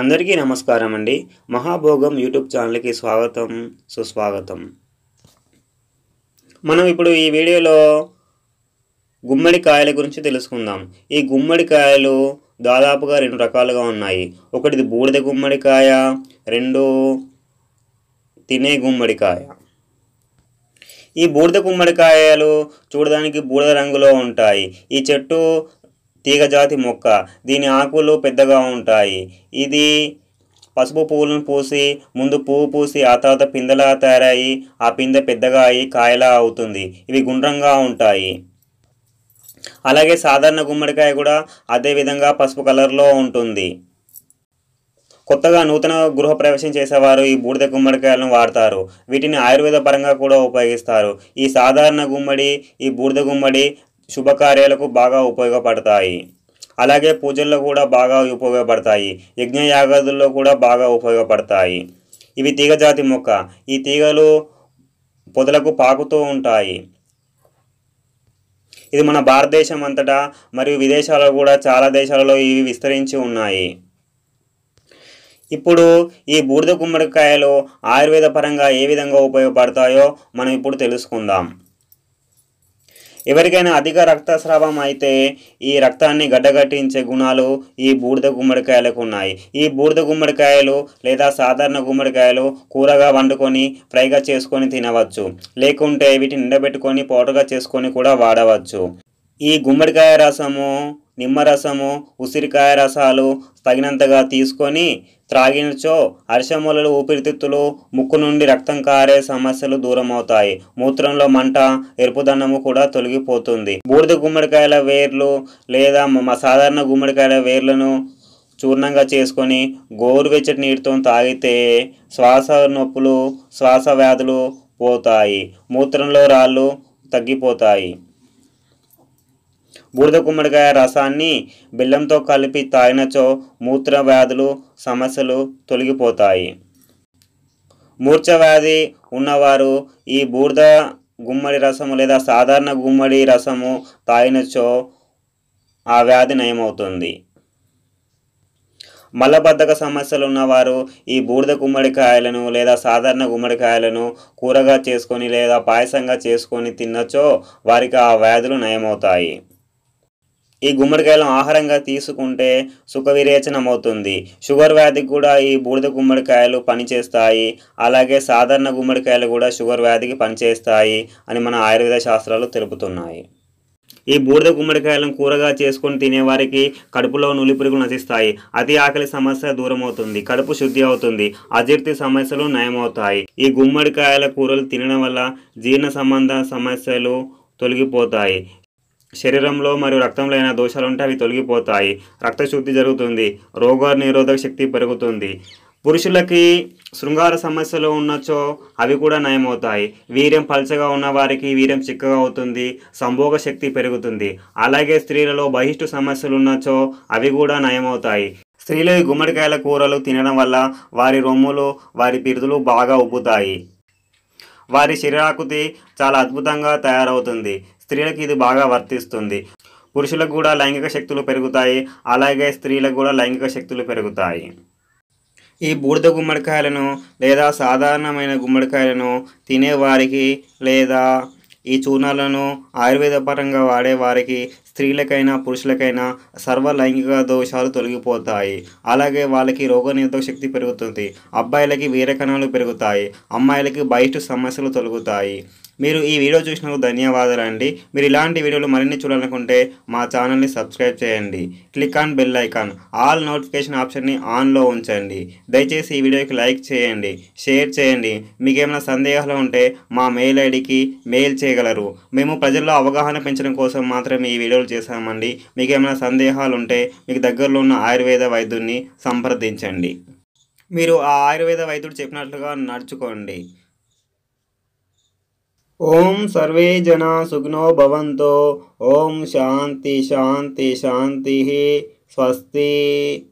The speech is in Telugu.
అందరికీ నమస్కారం అండి మహాభోగం యూట్యూబ్ ఛానల్కి స్వాగతం సుస్వాగతం మనం ఇప్పుడు ఈ వీడియోలో గుమ్మడికాయల గురించి తెలుసుకుందాం ఈ గుమ్మడికాయలు దాదాపుగా రెండు రకాలుగా ఉన్నాయి ఒకటి బూడిద గుమ్మడికాయ రెండు తినే గుమ్మడికాయ ఈ బూడిద గుమ్మడికాయలు చూడడానికి బూడిద రంగులో ఉంటాయి ఈ చెట్టు తీగజాతి మొక్క దీని ఆకులు పెద్దగా ఉంటాయి ఇది పసుపు పువ్వులను పూసి ముందు పువ్వు పూసి ఆ తర్వాత పిందలా తయారయ్యి ఆ పిందె పెద్దగా అయ్యి కాయలా అవుతుంది ఇవి గుండ్రంగా ఉంటాయి అలాగే సాధారణ గుమ్మడికాయ కూడా అదే విధంగా పసుపు కలర్లో ఉంటుంది కొత్తగా నూతన గృహప్రవేశం చేసేవారు ఈ బూడిద గుమ్మడికాయలను వాడతారు వీటిని ఆయుర్వేద పరంగా కూడా ఉపయోగిస్తారు ఈ సాధారణ గుమ్మడి ఈ బూడిద గుమ్మడి శుభకార్యాలకు బాగా ఉపయోగపడతాయి అలాగే పూజల్లో కూడా బాగా ఉపయోగపడతాయి యజ్ఞయాగాదుల్లో కూడా బాగా ఉపయోగపడతాయి ఇవి తీగజాతి మొక్క ఈ తీగలు పొదలకు పాకుతూ ఉంటాయి ఇది మన భారతదేశం అంతటా మరియు విదేశాలలో కూడా చాలా దేశాలలో ఇవి విస్తరించి ఉన్నాయి ఇప్పుడు ఈ బూడిద గుమ్మడికాయలు ఆయుర్వేద పరంగా ఏ విధంగా ఉపయోగపడతాయో మనం ఇప్పుడు తెలుసుకుందాం ఎవరికైనా అధిక రక్తస్రావం అయితే ఈ రక్తాన్ని గడ్డగట్టించే గుణాలు ఈ బూడిద గుమ్మడికాయలకు ఉన్నాయి ఈ బూడిద గుమ్మడికాయలు లేదా సాధారణ గుమ్మడికాయలు కూరగా వండుకొని ఫ్రైగా చేసుకొని తినవచ్చు లేకుంటే వీటిని నిండబెట్టుకొని పౌడర్గా చేసుకొని కూడా వాడవచ్చు ఈ గుమ్మడికాయ రసము నిమ్మరసము ఉసిరికాయ రసాలు తగినంతగా తీసుకొని త్రాగినచో అరిశమూలలు ఊపిరితిత్తులు ముక్కు నుండి రక్తం కారే సమస్యలు దూరమవుతాయి మూత్రంలో మంట ఎరుపుదన్నము కూడా తొలగిపోతుంది బూడిద గుమ్మడికాయల వేర్లు లేదా మా సాధారణ గుమ్మడికాయల వేర్లను చూర్ణంగా చేసుకొని గోరువెచ్చటి నీటితో తాగితే శ్వాస నొప్పులు శ్వాస వ్యాధులు పోతాయి మూత్రంలో రాళ్ళు తగ్గిపోతాయి బూడిద గుమ్మడికాయ రసాన్ని బెల్లంతో కలిపి తాగినచో మూత్ర వ్యాధులు సమస్యలు తొలగిపోతాయి మూర్చ వ్యాధి ఉన్నవారు ఈ బూడిద గుమ్మడి రసము లేదా సాధారణ గుమ్మడి రసము తాగినచో ఆ వ్యాధి నయమవుతుంది మలబద్ధక సమస్యలు ఉన్నవారు ఈ బూడిద గుమ్మడికాయలను లేదా సాధారణ గుమ్మడికాయలను కూరగా చేసుకొని లేదా పాయసంగా చేసుకొని తిన్నచో వారికి ఆ వ్యాధులు నయమవుతాయి ఈ గుమ్మడికాయలను ఆహారంగా తీసుకుంటే సుఖ విరేచనం అవుతుంది షుగర్ వ్యాధికి కూడా ఈ బూడిద గుమ్మడికాయలు పనిచేస్తాయి అలాగే సాధారణ గుమ్మడికాయలు కూడా షుగర్ వ్యాధికి పనిచేస్తాయి అని మన ఆయుర్వేద శాస్త్రాలు తెలుపుతున్నాయి ఈ బూడిద గుమ్మడికాయలను కూరగా చేసుకొని తినేవారికి కడుపులో నులి పురుగులు నశిస్తాయి అతి ఆకలి సమస్య దూరం అవుతుంది కడుపు శుద్ధి అవుతుంది అజీర్తి సమస్యలు నయమవుతాయి ఈ గుమ్మడికాయల కూరలు తినడం వల్ల జీర్ణ సంబంధ సమస్యలు తొలగిపోతాయి శరీరంలో మరియు రక్తంలో అయిన ఉంటే అవి తొలగిపోతాయి రక్తశుద్ధి జరుగుతుంది రోగ నిరోధక శక్తి పెరుగుతుంది పురుషులకి శృంగార సమస్యలు ఉన్నచో అవి కూడా నయమవుతాయి వీర్యం పలచగా ఉన్న వారికి వీర్యం చిక్కగా అవుతుంది సంభోగ శక్తి పెరుగుతుంది అలాగే స్త్రీలలో బహిష్టు సమస్యలు ఉన్నచో అవి కూడా నయమవుతాయి స్త్రీలు ఈ గుమ్మడికాయల కూరలు తినడం వల్ల వారి రొమ్ములు వారి పిరుదులు బాగా ఉబ్బుతాయి వారి శరీరాకృతి చాలా అద్భుతంగా తయారవుతుంది స్త్రీలకు ఇది బాగా వర్తిస్తుంది పురుషులకు కూడా లైంగిక శక్తులు పెరుగుతాయి అలాగే స్త్రీలకు కూడా లైంగిక శక్తులు పెరుగుతాయి ఈ బూడిద గుమ్మడికాయలను లేదా సాధారణమైన గుమ్మడికాయలను తినేవారికి లేదా ఈ చూర్ణాలను ఆయుర్వేద పరంగా వాడేవారికి స్త్రీలకైనా పురుషులకైనా సర్వ లైంగిక దోషాలు తొలగిపోతాయి అలాగే వాళ్ళకి రోగనిరోధక శక్తి పెరుగుతుంది అబ్బాయిలకి వీరకణాలు పెరుగుతాయి అమ్మాయిలకి బయట సమస్యలు తొలగుతాయి మీరు ఈ వీడియో చూసినందుకు ధన్యవాదాలు అండి మీరు ఇలాంటి వీడియోలు మరిన్ని చూడాలనుకుంటే మా ఛానల్ని సబ్స్క్రైబ్ చేయండి click on bell icon all notification ఆప్షన్ని ఆన్లో ఉంచండి దయచేసి ఈ వీడియోకి లైక్ చేయండి షేర్ చేయండి మీకేమైనా సందేహాలు ఉంటే మా మెయిల్ ఐడికి మెయిల్ చేయగలరు మేము ప్రజల్లో అవగాహన పెంచడం కోసం మాత్రమే ఈ వీడియోలు చేశామండి మీకేమైనా సందేహాలు ఉంటే మీకు దగ్గరలో ఉన్న ఆయుర్వేద వైద్యుడిని సంప్రదించండి మీరు ఆ ఆయుర్వేద వైద్యుడు చెప్పినట్లుగా నడుచుకోండి ॐ सर्वे जना सुघ्नो भवन्तो ॐ शान्ति शान्ति शान्तिः स्वस्ति